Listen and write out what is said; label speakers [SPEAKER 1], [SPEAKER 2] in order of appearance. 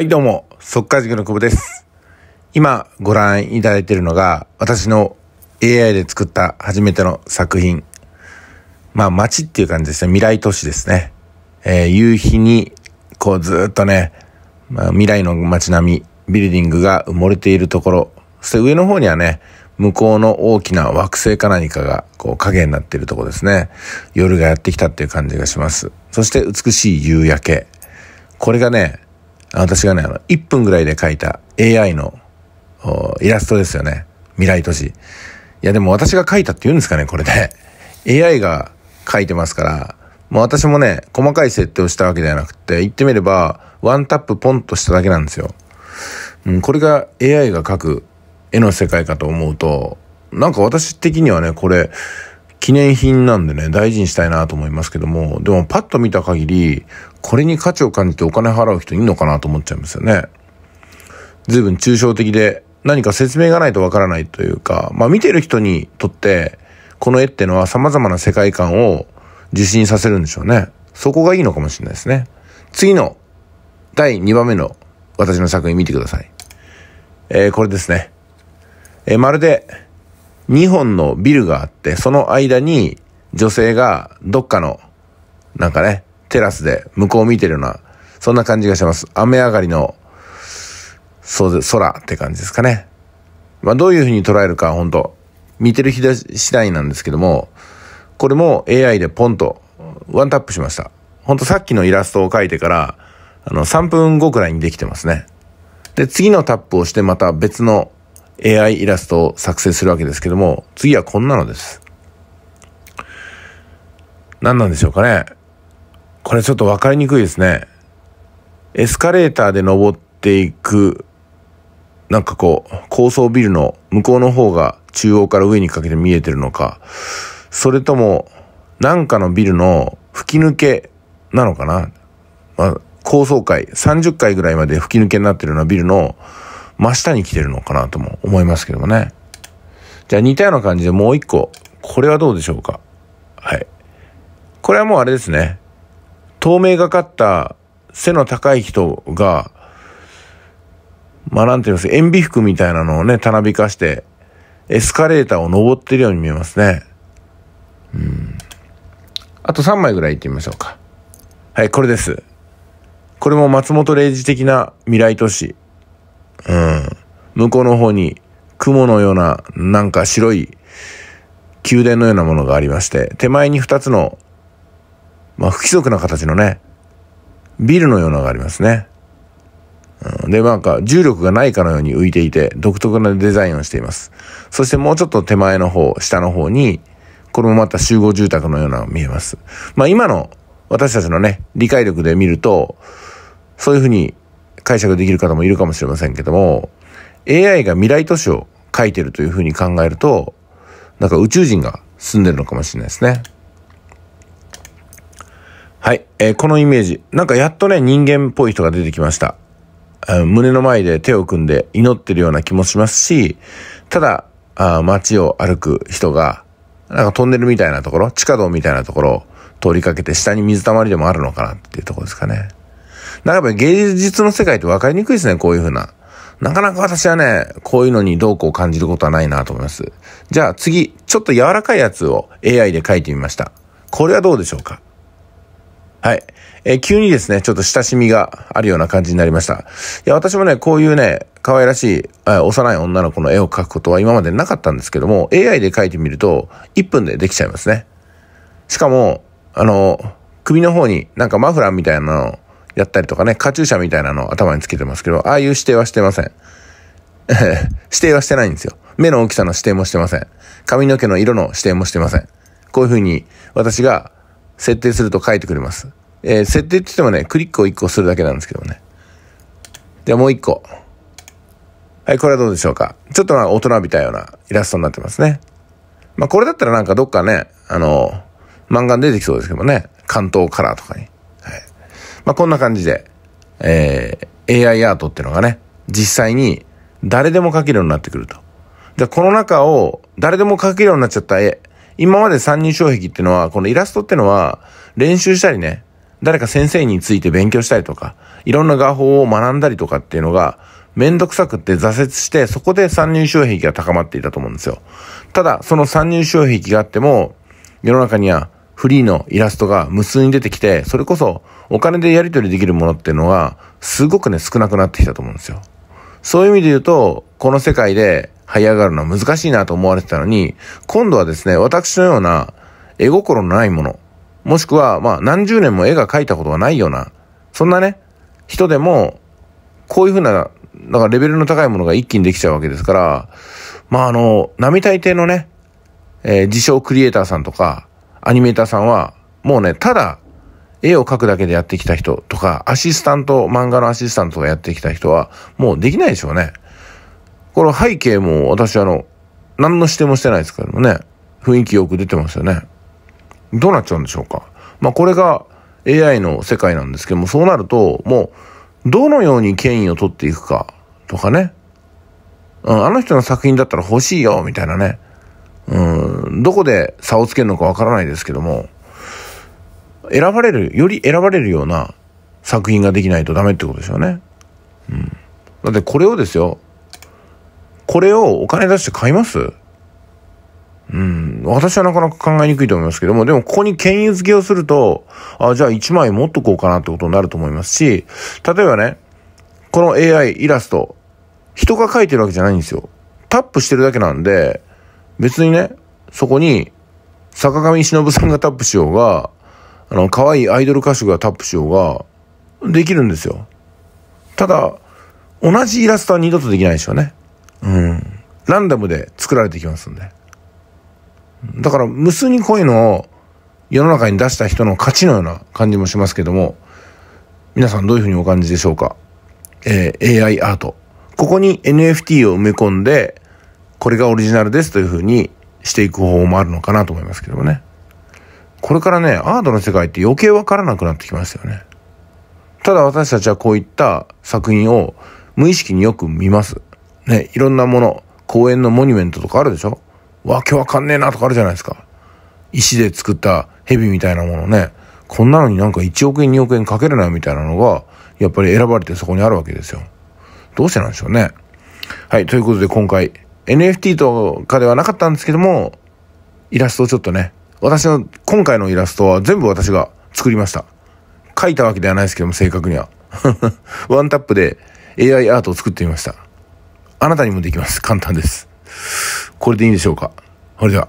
[SPEAKER 1] はい、どうも、速稼塾の久保です。今ご覧いただいているのが、私の AI で作った初めての作品。まあ、街っていう感じですね。未来都市ですね。えー、夕日に、こうずっとね、まあ、未来の街並み、ビルディングが埋もれているところ。そして上の方にはね、向こうの大きな惑星か何かが、こう影になっているところですね。夜がやってきたっていう感じがします。そして美しい夕焼け。これがね、私がね、あの、1分ぐらいで描いた AI のイラストですよね。未来都市。いや、でも私が描いたって言うんですかね、これで。AI が描いてますから、もう私もね、細かい設定をしたわけではなくて、言ってみれば、ワンタップポンとしただけなんですよ。うん、これが AI が描く絵の世界かと思うと、なんか私的にはね、これ、記念品なんでね、大事にしたいなと思いますけども、でもパッと見た限り、これに価値を感じてお金払う人いんのかなと思っちゃいますよね。随分抽象的で何か説明がないとわからないというか、まあ見てる人にとって、この絵ってのは様々な世界観を受信させるんでしょうね。そこがいいのかもしれないですね。次の第2番目の私の作品見てください。えー、これですね。えー、まるで2本のビルがあって、その間に女性がどっかの、なんかね、テラスで向こう見てるような、そんな感じがします。雨上がりの、そう空って感じですかね。まあ、どういうふうに捉えるか、本当見てる日次第なんですけども、これも AI でポンとワンタップしました。ほんとさっきのイラストを描いてから、あの、3分後くらいにできてますね。で、次のタップをしてまた別の AI イラストを作成するわけですけども、次はこんなのです。何なんでしょうかね。これちょっと分かりにくいですね。エスカレーターで登っていく、なんかこう、高層ビルの向こうの方が中央から上にかけて見えてるのか、それとも、なんかのビルの吹き抜けなのかな、まあ、高層階、30階ぐらいまで吹き抜けになってるようなビルの真下に来てるのかなとも思いますけどもね。じゃあ似たような感じでもう一個、これはどうでしょうかはい。これはもうあれですね。透明がかった背の高い人が、まあなんて言います塩ビ服みたいなのをね、たなびかして、エスカレーターを登ってるように見えますね。うん。あと3枚ぐらい行ってみましょうか。はい、これです。これも松本零士的な未来都市。うん。向こうの方に雲のような、なんか白い宮殿のようなものがありまして、手前に2つのまあ、不規則な形のね、ビルのようなのがありますね。うん、で、なんか、重力がないかのように浮いていて、独特なデザインをしています。そしてもうちょっと手前の方、下の方に、これもまた集合住宅のようなの見えます。まあ、今の私たちのね、理解力で見ると、そういうふうに解釈できる方もいるかもしれませんけども、AI が未来都市を書いてるというふうに考えると、なんか宇宙人が住んでるのかもしれないですね。はい、えー、このイメージ。なんかやっとね、人間っぽい人が出てきました。胸の前で手を組んで祈ってるような気もしますし、ただ、あ街を歩く人が、なんかトンネルみたいなところ、地下道みたいなところを通りかけて、下に水たまりでもあるのかなっていうところですかね。なんかやっぱ芸術の世界って分かりにくいですね、こういうふうな。なかなか私はね、こういうのにどうこう感じることはないなと思います。じゃあ次、ちょっと柔らかいやつを AI で書いてみました。これはどうでしょうかはい。えー、急にですね、ちょっと親しみがあるような感じになりました。いや、私もね、こういうね、可愛らしい、幼い女の子の絵を描くことは今までなかったんですけども、AI で描いてみると、1分でできちゃいますね。しかも、あの、首の方になんかマフラーみたいなのをやったりとかね、カチューシャみたいなのを頭につけてますけど、ああいう指定はしてません。指定はしてないんですよ。目の大きさの指定もしてません。髪の毛の色の指定もしてません。こういうふうに私が設定すると書いてくれます。えー、設定って言ってもね、クリックを1個するだけなんですけどね。であもう1個。はい、これはどうでしょうか。ちょっと大人びたようなイラストになってますね。まあ、これだったらなんかどっかね、あのー、漫画に出てきそうですけどね。関東カラーとかに。はい。まあ、こんな感じで、えー、AI アートっていうのがね、実際に誰でも描けるようになってくると。じゃあ、この中を誰でも描けるようになっちゃった絵、今まで三人障壁ってのは、このイラストってのは、練習したりね、誰か先生について勉強したりとか、いろんな画法を学んだりとかっていうのが、めんどくさくって挫折して、そこで参入障壁が高まっていたと思うんですよ。ただ、その参入障壁があっても、世の中にはフリーのイラストが無数に出てきて、それこそお金でやり取りできるものっていうのは、すごくね、少なくなってきたと思うんですよ。そういう意味で言うと、この世界で這い上がるのは難しいなと思われてたのに、今度はですね、私のような絵心のないもの、もしくは、まあ、何十年も絵が描いたことがないような、そんなね、人でも、こういうふうな、だからレベルの高いものが一気にできちゃうわけですから、まあ、あの、並大抵のね、えー、自称クリエイターさんとか、アニメーターさんは、もうね、ただ、絵を描くだけでやってきた人とか、アシスタント、漫画のアシスタントがやってきた人は、もうできないでしょうね。この背景も私あの、何の指定もしてないですけどもね、雰囲気よく出てますよね。どうなっちゃうんでしょうか。まあこれが AI の世界なんですけども、そうなると、もう、どのように権威を取っていくかとかね、うん、あの人の作品だったら欲しいよ、みたいなね。うん、どこで差をつけるのかわからないですけども、選ばれる、より選ばれるような作品ができないとダメってことですよね。うん。だってこれをですよ、これをお金出して買いますうん。私はなかなか考えにくいと思いますけども、でもここに権威付けをすると、あ、じゃあ1枚持っとこうかなってことになると思いますし、例えばね、この AI イラスト、人が描いてるわけじゃないんですよ。タップしてるだけなんで、別にね、そこに、坂上忍さんがタップしようが、あの、可愛いアイドル歌手がタップしようが、できるんですよ。ただ、同じイラストは二度とできないでしょうね。うん。ランダムで作られてきますんで。だから、無数にこういうのを世の中に出した人の価値のような感じもしますけども、皆さんどういうふうにお感じでしょうかえー、AI アート。ここに NFT を埋め込んで、これがオリジナルですというふうにしていく方法もあるのかなと思いますけどもね。これからね、アートの世界って余計わからなくなってきますよね。ただ私たちはこういった作品を無意識によく見ます。ね、いろんなもの、公園のモニュメントとかあるでしょわけわかんねえなとかあるじゃないですか。石で作った蛇みたいなものね。こんなのになんか1億円2億円かけるなよみたいなのが、やっぱり選ばれてそこにあるわけですよ。どうしてなんでしょうね。はい、ということで今回、NFT とかではなかったんですけども、イラストをちょっとね、私の今回のイラストは全部私が作りました。書いたわけではないですけども、正確には。ワンタップで AI アートを作ってみました。あなたにもできます。簡単です。これでいいんでしょうか。それでは。